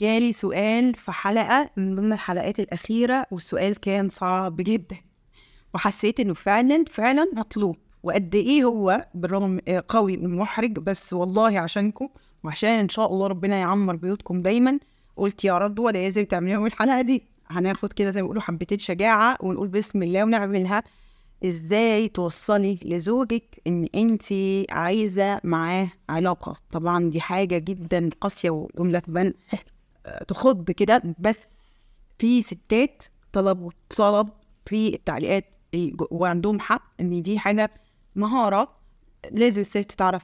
جالي سؤال في حلقة من ضمن الحلقات الأخيرة والسؤال كان صعب جدا وحسيت إنه فعلا فعلا مطلوب وقد إيه هو بالرغم آه، قوي ومحرج بس والله عشانكم وعشان إن شاء الله ربنا يعمر بيوتكم دايما قلت يا رب ولا لازم تعملوا الحلقة دي هناخد كده زي ما بيقولوا حبتين شجاعة ونقول بسم الله ونعملها ازاي توصلي لزوجك ان انت عايزه معاه علاقه طبعا دي حاجه جدا قاسيه وجمله تبان تخض كده بس في ستات طلبوا طلب في التعليقات وعندهم حق ان دي حاجه مهاره لازم الست تعرف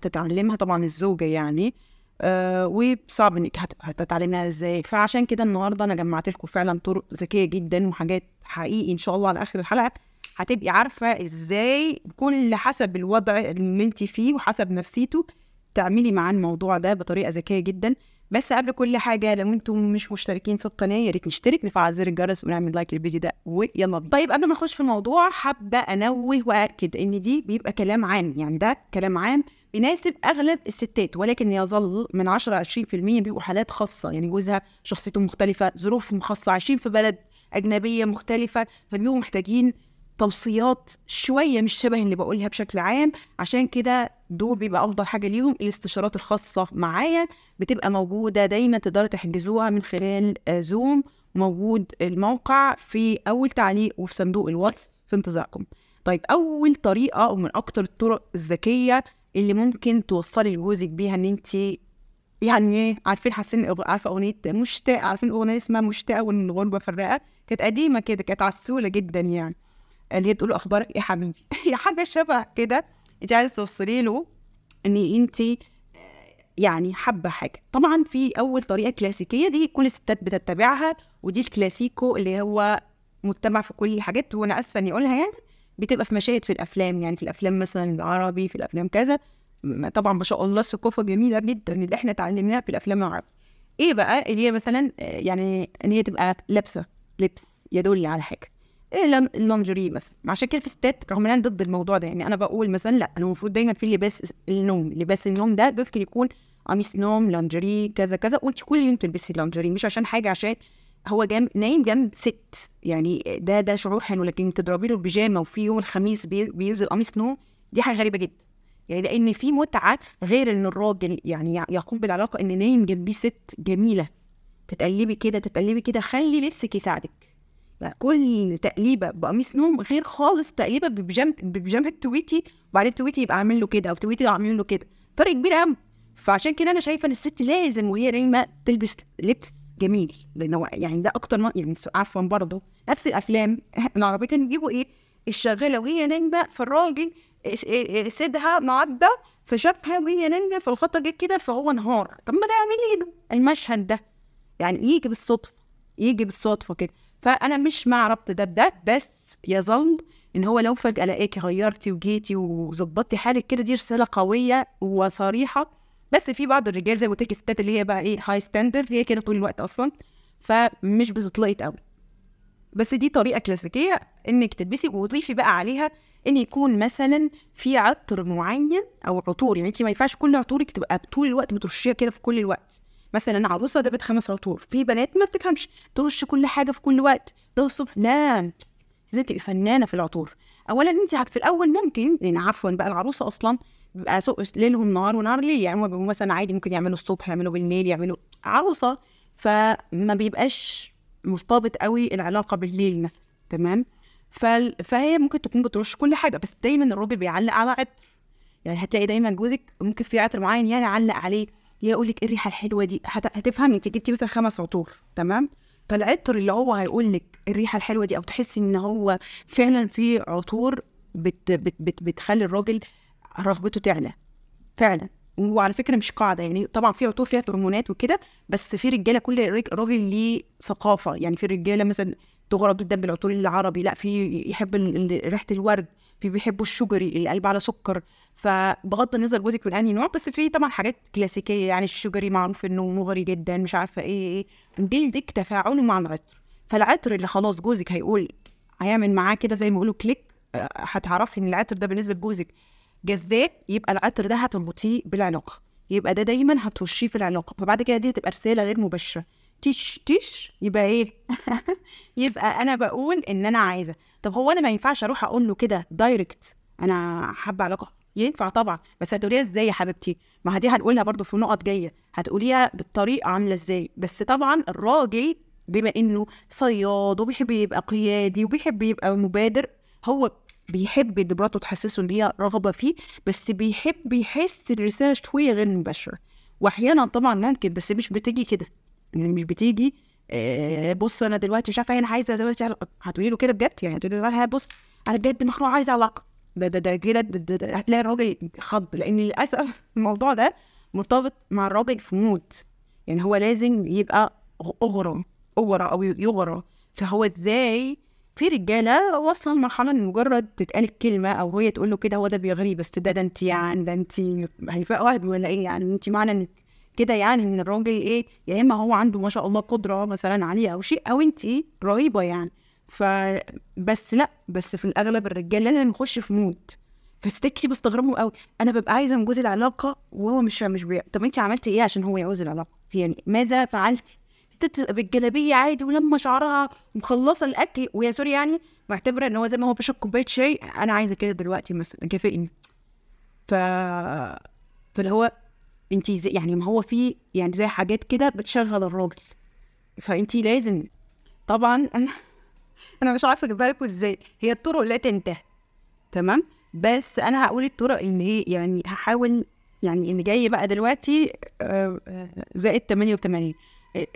تتعلمها طبعا الزوجه يعني آه وصعب انك هتتعلمها ازاي فعشان كده النهارده انا جمعت لكم فعلا طرق ذكيه جدا وحاجات حقيقي ان شاء الله على اخر الحلقه هتبقي عارفه ازاي كل حسب الوضع اللي انت فيه وحسب نفسيته تعملي معاه الموضوع ده بطريقه ذكيه جدا بس قبل كل حاجه لو انتم مش مشتركين في القناه يا ريت نشترك نفعل زر الجرس ونعمل لايك للفيديو ده ويلا بينا طيب قبل ما نخش في الموضوع حابه انوه واكد ان دي بيبقى كلام عام يعني ده كلام عام بيناسب اغلب الستات ولكن يظل من 10 ل 20% بيبقوا حالات خاصه يعني جوزها شخصيته مختلفه ظروفهم خاصه عايشين في بلد اجنبيه مختلفه فبيبقوا محتاجين توصيات شويه مش شبه اللي بقولها بشكل عام عشان كده دول بيبقى افضل حاجه ليهم الاستشارات الخاصه معايا بتبقى موجوده دايما تقدروا تحجزوها من خلال زوم آه، موجود الموقع في اول تعليق وفي صندوق الوصف في انتظاركم طيب اول طريقه ومن اكتر الطرق الذكيه اللي ممكن توصلي لجوزك بيها ان انت يعني إيه، عارفين حاسين عارفه اغنيه مشتاقه عارفين اغنيه اسمها مشتاقه والغربه فرقه كانت قديمه كده كانت عسوله جدا يعني اللي هي بتقول له اخبارك إيه يا حبيبي هي حاجه شبه كده انت عايزه توصلي له ان انت يعني حابه حاجه طبعا في اول طريقه كلاسيكيه دي كل الستات بتتبعها ودي الكلاسيكو اللي هو متبع في كل الحاجات وانا اسفه اني اقولها يعني بتبقى في مشاهد في الافلام يعني في الافلام مثلا العربي في الافلام كذا طبعا ما شاء الله ثقافه جميله جدا اللي احنا اتعلمناها في الافلام العربي ايه بقى اللي هي مثلا يعني ان هي تبقى لابسه لبس يدل على حاجه إيه، اللانجري مثلا عشان كده في ستات رغم ان انا ضد الموضوع ده يعني انا بقول مثلا لا انا المفروض دايما في لباس النوم لباس النوم ده بيفكر يكون قميص نوم لانجري كذا كذا وانت كل يوم تلبسي لانجري مش عشان حاجه عشان هو جنب نايم جنب ست يعني ده ده شعور حلو لكن تضربي له البيجامه وفي يوم الخميس بينزل قميص نوم دي حاجه غريبه جدا يعني لان في متعه غير ان الراجل يعني يقوم بالعلاقه ان نايم جنبيه ست جميله تتقلبي كده تتقلبي كده خلي لبسك يساعدك كل تقليبه بقميص نوم غير خالص تقليبه ببيجامه ببيجامه تويتي وبعدين تويتي يبقى عامل له كده او تويتي عامل له كده فرق كبير قوي فعشان كده انا شايفه ان الست لازم وهي ريمه تلبس لبس جميل لان يعني ده اكتر ما يعني عفوا برضه نفس الافلام العربيه كانوا بيجيبوا ايه الشغاله وهي نايمه فالراجل إيه، إيه، سيدها معدى فشافها وهي نايمه فالخطه جت كده فهو انهار طب ما ده اعمل ايه المشهد ده يعني يجي بالصدفه يجي بالصدفه كده فانا مش مع ربط ده بده بس يظل ان هو لو فجاه لقاكي غيرتي وجيتي وظبطتي حالك كده دي رساله قويه وصريحه بس في بعض الرجال زي ما قلت الستات اللي هي بقى ايه هاي ستاندرد هي كده طول الوقت اصلا فمش بتطلقي قوي بس دي طريقه كلاسيكيه انك تلبسي وتضيفي بقى عليها ان يكون مثلا في عطر معين او عطور يعني انت ما ينفعش كل عطورك تبقى طول الوقت مترشيه كده في كل الوقت مثلا عروسه جابت خمس عطور في بنات ما بتفهمش ترش كل حاجه في كل وقت ده الصبح لا لازم تبقي فنانه في العطور اولا انت في الاول ممكن يعني عفوا بقى العروسه اصلا بيبقى سوق ليلهم نهار ونهار ليه يعني بيبقوا مثلا عادي ممكن يعملوا الصبح يعملوا بالليل يعملوا عروسه فما بيبقاش مرتبط قوي العلاقه بالليل مثلا تمام فهي ممكن تكون بترش كل حاجه بس دايما الراجل بيعلق على عطر يعني هتلاقي دايما جوزك ممكن في عطر معين يعني علق عليه يقول لك إيه الريحه الحلوه دي هتفهمي انت جبتي مثلا خمس عطور تمام فالعطر اللي هو هيقول لك الريحه الحلوه دي او تحسي ان هو فعلا في عطور بت بت بت بتخلي الراجل رغبته تعلى فعلا وعلى فكره مش قاعده يعني طبعا في عطور فيها هرمونات وكده بس في رجاله كل راجل ليه ثقافه يعني في رجاله مثلا تغرب جدا بالعطور العربي لا في يحب ريحه الورد في بيحبوا الشجري القلب على سكر فبغض النظر جوزك من انهي نوع بس في طبعا حاجات كلاسيكيه يعني الشجري معروف انه مغري جدا مش عارفه ايه ايه جلدك إيه. تفاعله مع العطر فالعطر اللي خلاص جوزك هيقول هيعمل معاه كده زي ما بيقولوا كليك آه، هتعرفي ان العطر ده بالنسبه لجوزك جذاب يبقى العطر ده هتربطيه بالعلاقه يبقى ده دايما هترشيه في العلاقه فبعد كده دي تبقى رساله غير مباشره تيش تيش يبقى ايه يبقى انا بقول ان انا عايزه طب هو انا ما ينفعش اروح اقول له كده دايركت انا حابه علاقه ينفع طبعا بس هتقوليها ازاي يا حبيبتي ما دي هنقولها برضو في نقط جايه هتقوليها بالطريقه عامله ازاي بس طبعا الراجل بما انه صياد وبيحب يبقى قيادي وبيحب يبقى مبادر هو بيحب ان مراته تحسسه ان هي رغبه فيه بس بيحب يحس الرساله شويه غير مباشره واحيانا طبعا ممكن بس مش بتيجي كده يعني مش بتيجي آه بص انا دلوقتي مش عارفه انا عايزه دلوقتي هتقولي له كده بجد يعني هتقولي له بص انا بجد مخنوقه عايزه علاقه ده ده ده كده هتلاقي الراجل خض لان للاسف الموضوع ده مرتبط مع الراجل في موت يعني هو لازم يبقى اغرى اغرى او يغرى فهو ازاي في رجاله واصله لمرحله ان مجرد تتقال الكلمه او هي تقول له كده هو ده بيغري بس ده ده انت يعني ده انت هيفاء واحد ولا ايه يعني انت معنى ان كده يعني ان الراجل ايه يا اما هو عنده ما شاء الله قدره مثلا عليه او شيء او انت رهيبه يعني فبس لا بس في الاغلب الرجاله اللي نخش في مود كتير بستغربهم قوي انا ببقى عايزه جوزي العلاقه وهو مش مش بيع. طب انت عملتي ايه عشان هو يعوز العلاقه يعني ماذا فعلتي بالجلابيه عادي ولما شعرها مخلصه الاكل ويا سوري يعني معتبره ان هو زي ما هو بيشرب كوبايه شاي انا عايزه كده دلوقتي مثلا كافئني ف فاللي هو انت يعني ما هو في يعني زي حاجات كده بتشغل الراجل فانت لازم طبعا انا انا مش عارفه اجيبها لكم ازاي هي الطرق لا تنتهي تمام بس انا هقول الطرق اللي هي يعني هحاول يعني اللي جاي بقى دلوقتي آه، آه، زائد 88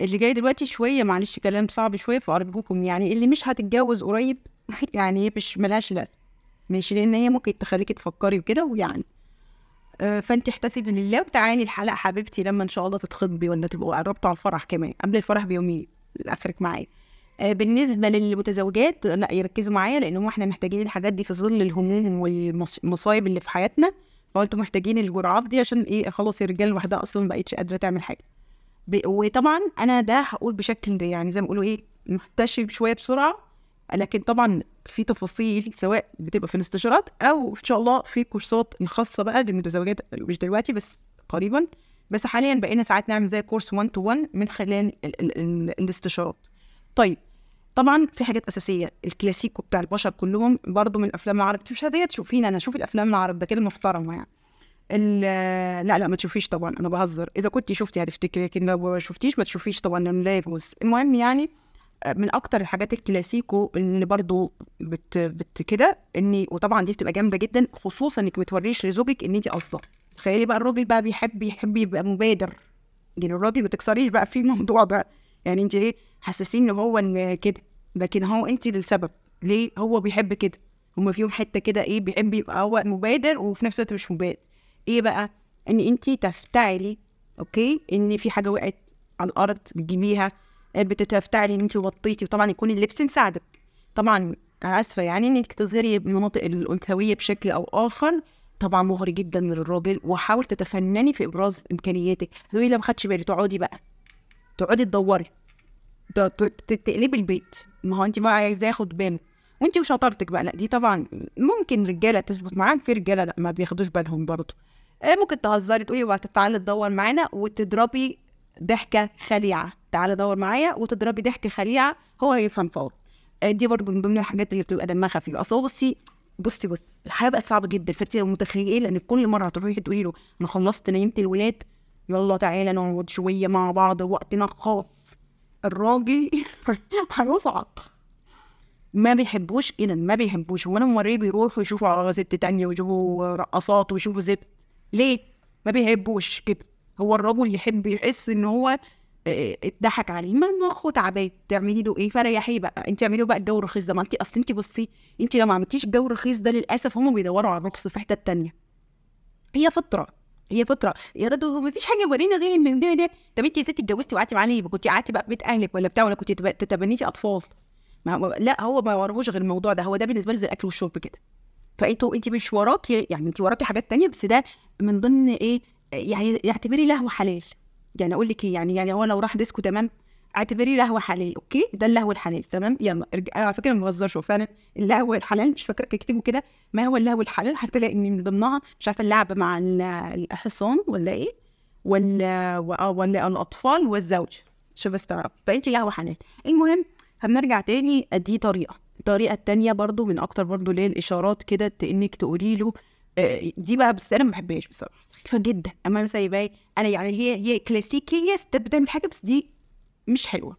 اللي جاي دلوقتي شويه معلش كلام صعب شويه فارجوكم يعني اللي مش هتتجوز قريب يعني مش ملهاش لازمه ماشي لان هي ممكن تخليكي تفكري وكده ويعني آه، فانت احتسبي لله وتعالي الحلقه حبيبتي لما ان شاء الله تتخطبي ولا تبقوا قربتوا على الفرح كمان قبل الفرح بيومين لاخرك معايا آه، بالنسبه للمتزوجات لا يركزوا معايا لان احنا محتاجين الحاجات دي في ظل الهموم والمصايب اللي في حياتنا فقلت محتاجين الجرعات دي عشان ايه خلاص الرجال لوحدها اصلا ما بقتش قادره تعمل حاجه وطبعا انا ده هقول بشكل يعني زي ما بيقولوا ايه محتشم شويه بسرعه لكن طبعا في تفاصيل سواء بتبقى في الاستشارات او ان شاء الله في كورسات الخاصه بقى للمتزوجات مش دلوقتي بس قريبا بس حاليا بقينا ساعات نعمل زي كورس 1 تو 1 من خلال ال ال ال الاستشارات طيب طبعا في حاجات اساسيه الكلاسيكو بتاع البشر كلهم برضو من الافلام العربيه مش هديه تشوفين انا اشوف الافلام العرب ده كده محترمه يعني لا لا ما تشوفيش طبعا انا بهزر اذا كنت شفتي هتفتكري لكن لو ما شفتيش ما تشوفيش طبعا لانه لا يجوز المهم يعني آه، من اكتر الحاجات الكلاسيكو اللي برضو بت, بت كده اني وطبعا دي بتبقى جامده جدا خصوصا انك ما توريش لزوجك ان انت قصده تخيلي بقى الراجل بقى بيحب يحب يبقى مبادر يعني الراجل ما تكسريش بقى في الموضوع ده يعني انت ايه حاسسين ان هو ان كده لكن هو انت للسبب ليه هو بيحب كده هما فيهم حته كده ايه بيحب يبقى هو مبادر وفي نفس الوقت مش مبادر ايه بقى ان انت تفتعلي اوكي ان في حاجه وقعت على الارض بتجيبيها آه، بتتفتعلي ان انت وطيتي وطبعا يكون اللبس مساعدك طبعا اسفه يعني انك تظهري المناطق الانثويه بشكل او اخر طبعا مغري جدا للراجل وحاول تتفنني في ابراز امكانياتك لو لو ما خدش بالي تقعدي بقى تقعدي تدوري تقلبي البيت ما هو انت بقى عايزاه ياخد باله وانت وشطارتك بقى لا دي طبعا ممكن رجاله تظبط معاك في رجاله لا ما بياخدوش بالهم برضه آه، ممكن تهزري تقولي وقت تعالي تدور معانا وتضربي ضحكه خليعه تعالي دور معايا وتضربي ضحكه خليعه هو هيفهم فور آه، دي برضه من ضمن الحاجات اللي بتبقى دمها خفيف اصل بصي بصي بصي الحياه بقت صعبه جدا فانت متخيله ان كل مره هتروحي تقولي له انا خلصت نيمت الولاد يلا تعالى نقعد شويه مع بعض وقتنا خاص الراجل هيصعق ما بيحبوش كده ما بيحبوش وانا مريه بيروحوا يشوفوا على ست تانية ويشوفوا رقصات ويشوفوا زفت ليه ما بيحبوش كده هو الرجل يحب يحس ان هو آه، اتضحك عليه ما مخه تعبان تعملي له ايه فريحيه بقى انت اعملي بقى الجو الرخيص ده ما انت اصل انت بصي انت لو ما عملتيش الجو الرخيص ده للاسف هم بيدوروا على الرقص في حته تانية هي فطره هي فتره يا رضا هو مفيش حاجه ورينا غير ان ده ده طب انت يا ستي اتجوزتي وقعدتي معاه ليه؟ كنت قعدتي بقى في بيت اهلك ولا بتاع ولا كنت تتبنيتي اطفال؟ ما هو لا هو ما وراهوش غير الموضوع ده هو ده بالنسبه له زي الاكل والشرب كده فانتوا انت مش وراكي يعني انت وراكي حاجات تانية بس ده من ضمن ايه يعني اعتبري لهو حلال يعني اقول لك ايه يعني يعني هو لو راح ديسكو تمام اعتبريه لهو حلال اوكي ده اللهو الحلال تمام يلا ارجع على فكره ما بهزرش فعلا اللهو الحلال مش فاكره اكتبوا كده ما هو اللهو الحلال هتلاقي ان من ضمنها مش عارفه اللعب مع الحصان ولا ايه ولا ولا آه، الاطفال والزوج شوف استغرب فانت لهو حلال المهم فبنرجع تاني دي طريقه الطريقه الثانيه برضو من اكتر برضو ليه الاشارات كده انك تقولي له آه، دي بقى بس انا ما بحبهاش بصراحه جدا اما مثلا إيه، انا يعني هي هي كلاسيكيه جدا من حاجه بس دي مش حلوه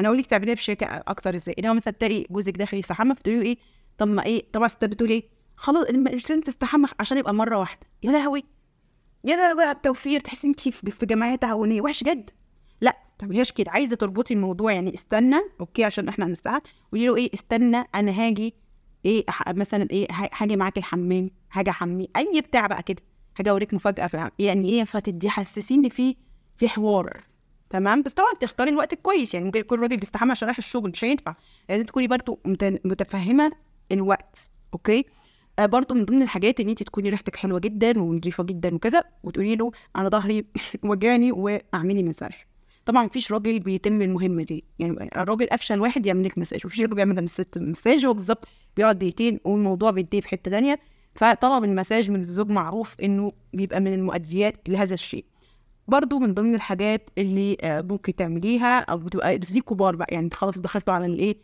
انا اقول لك تعمليها بشكل اكتر ازاي اللي هو مثلا تلاقي جوزك داخل يستحمى فتقولي له ايه طب ما ايه طب انت بتقول ايه خلاص الانسان تستحمى عشان يبقى مره واحده يا لهوي يا لهوي على التوفير تحسي انت في جمعيه تعاونيه وحش جد لا تعمليهاش كده عايزه تربطي الموضوع يعني استنى اوكي عشان احنا هنستعد قولي له ايه استنى انا هاجي ايه مثلا ايه هاجي معاك الحمام هاجي احميه اي بتاع بقى كده هاجي اوريك مفاجاه في يعني ايه فتدي حسسيني ان في في حوار تمام بس طبعا تختاري الوقت الكويس يعني ممكن يكون الراجل بيستحمى عشان رايح الشغل مش هينفع لازم تكوني برضو متفهمه الوقت اوكي آه، برضه من ضمن الحاجات ان انت تكوني ريحتك حلوه جدا ونظيفه جدا وكذا وتقولي له انا ظهري وجعني واعملي مساج طبعا مفيش راجل بيتم المهمه دي يعني الراجل افشل واحد يعمل لك مساج مفيش راجل بيعمل الست مساج هو بالظبط بيقعد دقيقتين والموضوع بيديه في حته ثانيه فطلب المساج من الزوج معروف انه بيبقى من المؤديات لهذا الشيء برضو من ضمن الحاجات اللي آه، ممكن تعمليها او بتبقى دي كبار بقى يعني خلاص دخلتوا على الايه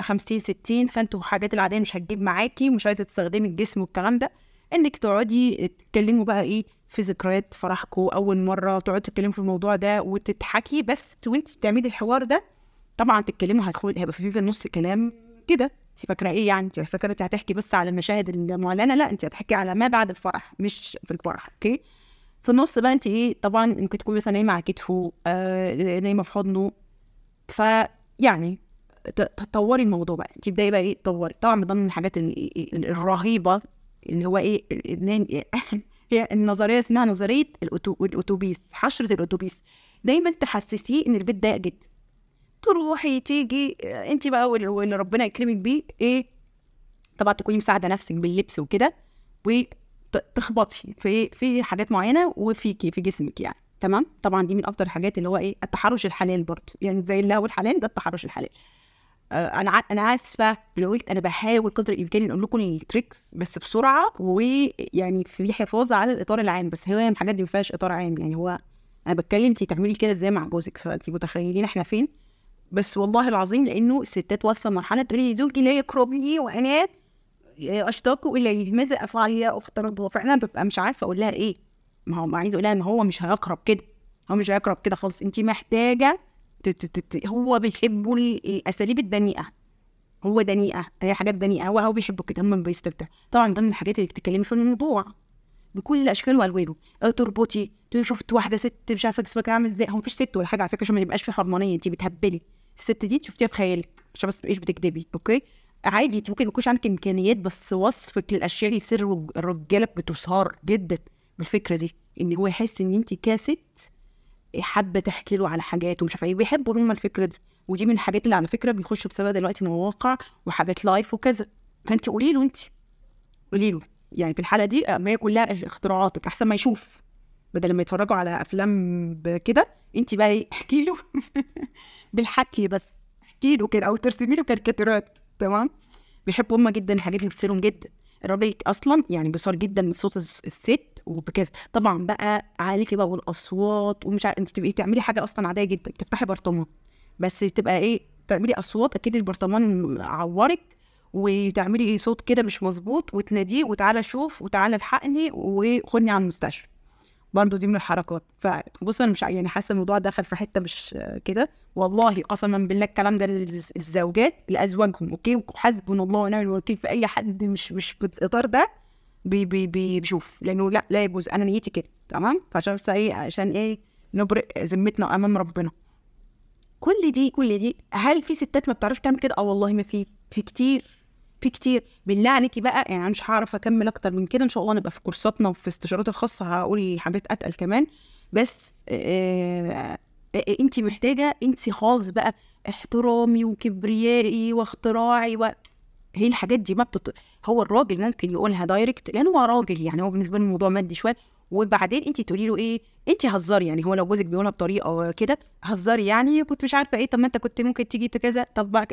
50 آه، 60 فانتوا الحاجات العاديه مش هتجيب معاكي مش عايزه تستخدمي الجسم والكلام ده انك تقعدي تتكلموا بقى ايه في ذكريات فرحكم اول مره تقعدوا تتكلموا في الموضوع ده وتضحكي بس وانت بتعملي الحوار ده طبعا تتكلموا هيدخل هيبقى في في النص كلام كده انت فاكره ايه يعني انت فاكره انت هتحكي بس على المشاهد المعلنه لا انت هتحكي على ما بعد الفرح مش في الفرح اوكي في النص بقى انت ايه طبعا ممكن تكون مثلا نايمه على كتفه آه نايمه في حضنه فيعني تطوري الموضوع بقى تبداي بقى ايه تطوري طبعا من ضمن الحاجات الرهيبه اللي هو ايه هي النظريه اسمها نظريه الاتوبيس حشره الاتوبيس دايما تحسسيه ان البيت ضيق جدا تروحي تيجي آه، انت بقى واللي ربنا يكرمك بيه ايه طبعا تكوني مساعده نفسك باللبس وكده و تخبطي في في حاجات معينه وفيكي في جسمك يعني تمام طبعا دي من اكتر الحاجات اللي هو ايه التحرش الحلال برضه يعني زي اللهو الحلال ده التحرش الحلال آه، انا انا اسفه لو قلت انا بحاول قدر الامكان اقول لكم التريكس بس بسرعه ويعني في حفاظ على الاطار العام بس هو الحاجات دي ما فيهاش اطار عام يعني هو انا بتكلم انت تعملي كده ازاي مع جوزك فانت متخيلين احنا فين بس والله العظيم لانه الستات واصله مرحله تقولي زوجي لا يقربني وانا اشتاق اليه ماذا افعل يا رضوى فانا ببقى مش عارفه اقول لها ايه ما هو ما عايزه اقول لها ما هو مش هيقرب كده هو مش هيقرب كده خالص انت محتاجه هو بيحب الاساليب الدنيئه هو دنيئه هي حاجات دنيئه هو بيحبه كده هم بيستمتع طبعا ضمن الحاجات اللي بتتكلمي في الموضوع بكل اشكاله والوانه آه، تربطي شفت واحده ست مش عارفه جسمك عامل ازاي هو مفيش ست ولا حاجه على فكره عشان ما يبقاش في حرمانيه انت بتهبلي الست دي شفتيها في خيالك مش بس تبقيش بتكدبي اوكي عادي انت ممكن ما يكونش عندك امكانيات بس وصفك للاشياء يصير الرجاله بتسهر جدا بالفكره دي ان هو يحس ان انت كاست حابه تحكي له على حاجات ومش عارفه ايه بيحبوا هم الفكره دي ودي من الحاجات اللي على فكره بنخش بسببها دلوقتي مواقع وحاجات لايف وكذا فانت قولي له انت قولي له يعني في الحاله دي ما هي كلها اختراعاتك احسن ما يشوف بدل ما يتفرجوا على افلام كده انت بقى إيه، احكي له بالحكي بس احكي له كده او ترسمي له كاريكاتيرات تمام بيحبوا هما جدا الحاجات اللي بتصيرهم جدا الراجل اصلا يعني بيصار جدا من صوت الست وبكذا طبعا بقى عليكي بقى والاصوات ومش عارف انت تبقي تعملي حاجه اصلا عاديه جدا تفتحي برطمان بس تبقى ايه تعملي اصوات اكيد البرطمان عورك وتعملي صوت كده مش مظبوط وتناديه وتعالى شوف وتعالى الحقني وخدني على المستشفى برضه دي من الحركات فبص انا مش يعني حاسه الموضوع دخل في حته مش كده والله قسما بالله الكلام ده للزوجات لازواجهم اوكي وحسبنا الله ونعم الوكيل في اي حد مش مش بالاطار ده بي بي بي بيشوف لانه لا لا يجوز انا نيتي كده تمام فعشان ايه عشان ايه نبرئ ذمتنا امام ربنا كل دي كل دي هل في ستات ما بتعرفش تعمل كده اه والله ما في في كتير في كتير بالله عليكي بقى يعني انا مش هعرف اكمل اكتر من كده ان شاء الله نبقى في كورساتنا وفي استشارات الخاصه هقول حاجات اتقل كمان بس انت محتاجه انت خالص بقى احترامي وكبريائي واختراعي و... هي الحاجات دي ما بتط... هو الراجل ممكن يقولها دايركت لان هو راجل يعني هو بالنسبه له الموضوع مادي شويه وبعدين انت تقولي له ايه انت هزاري يعني هو لو جوزك بيقولها بطريقه كده هزاري يعني كنت مش عارفه ايه طب ما انت كنت ممكن تيجي كذا طب بقى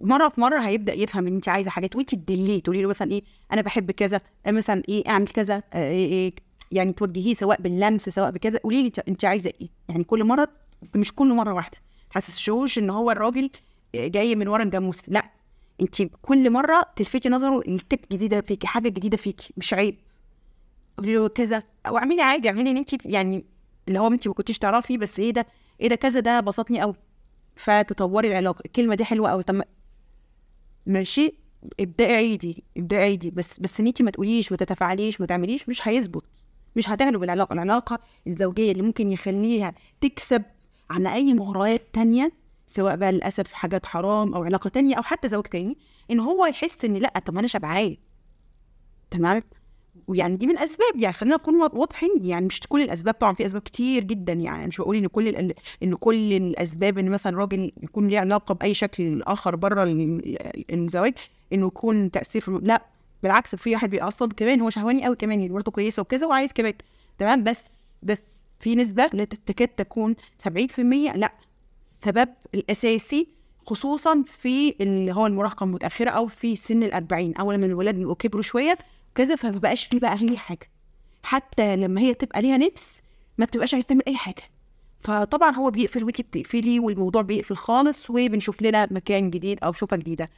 مره في مره هيبدا يفهم ان انت عايزه حاجات وانت تدليه تقولي له مثلا ايه انا بحب كذا آه، مثلا ايه اعمل كذا آه، إيه إيه يعني توجهيه سواء باللمس سواء بكذا قولي لي انت عايزه ايه يعني كل مره مش كل مره واحده تحسسوش ان هو الراجل آه، جاي من ورا الجاموس لا انت كل مره تلفتي نظره ان تب جديده فيكي حاجه جديده فيكي مش عيب قولي له كذا او اعملي عادي اعملي ان انت يعني اللي هو انت ما كنتيش تعرفي بس ايه ده ايه ده كذا ده بسطني قوي فتطوري العلاقه الكلمه دي حلوه قوي طب ماشي ابدأي عيدي ابدأي عيدي بس بس ان انت ما تقوليش وتتفاعليش وما تعمليش مش هيظبط مش هتعلو العلاقه العلاقه الزوجيه اللي ممكن يخليها تكسب على اي مغريات تانية سواء بقى للاسف حاجات حرام او علاقه تانية او حتى زوج تاني ان هو يحس ان لا طب انا شبعان تمام ويعني دي من اسباب يعني خلينا نكون واضحين يعني مش كل الاسباب طبعا في اسباب كتير جدا يعني مش بقول ان كل ان كل الاسباب ان مثلا راجل يكون ليه علاقه باي شكل اخر بره الزواج انه يكون تاثير لا بالعكس في واحد بيبقى اصلا كمان هو شهواني قوي كمان مرته يعني كويسه وكذا وعايز كمان تمام بس بس في نسبه لا تكاد تكون 70% لا السبب الاساسي خصوصا في اللي هو المراهقه المتاخره او في سن الأربعين اول ما الولاد يبقوا كبروا شويه كذا فمبقاش بقاش فيه بقى اي حاجه حتى لما هي تبقى ليها نفس ما بتبقاش عايزه تعمل اي حاجه فطبعا هو بيقفل وانت بتقفلي والموضوع بيقفل خالص وبنشوف لنا مكان جديد او شوفه جديده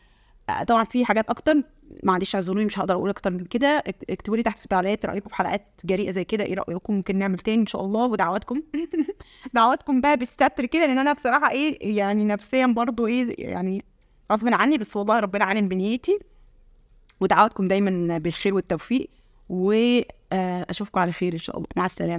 آه، طبعا في حاجات اكتر معلش اعذروني مش هقدر اقول اكتر من كده اكتبوا لي تحت في التعليقات رايكم في حلقات جريئه زي كده ايه رايكم ممكن نعمل تاني ان شاء الله ودعواتكم دعواتكم بقى بالستر كده لان انا بصراحه ايه يعني نفسيا برضو ايه يعني غصب عني بس والله ربنا عالم بنيتي ودعواتكم دايما بالخير والتوفيق واشوفكم على خير ان شاء الله مع السلامه